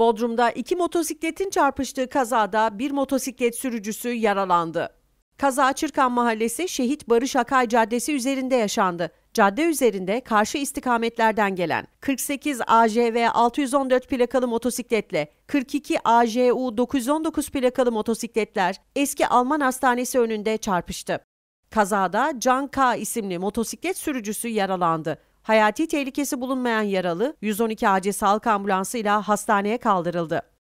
Bodrum'da iki motosikletin çarpıştığı kazada bir motosiklet sürücüsü yaralandı. Kaza Çırkan Mahallesi Şehit Barış Akay Caddesi üzerinde yaşandı. Cadde üzerinde karşı istikametlerden gelen 48 AJV 614 plakalı motosikletle 42 AJU 919 plakalı motosikletler eski Alman hastanesi önünde çarpıştı. Kazada Can K isimli motosiklet sürücüsü yaralandı. Hayati tehlikesi bulunmayan yaralı 112 acil sağlık ambulansı ile hastaneye kaldırıldı.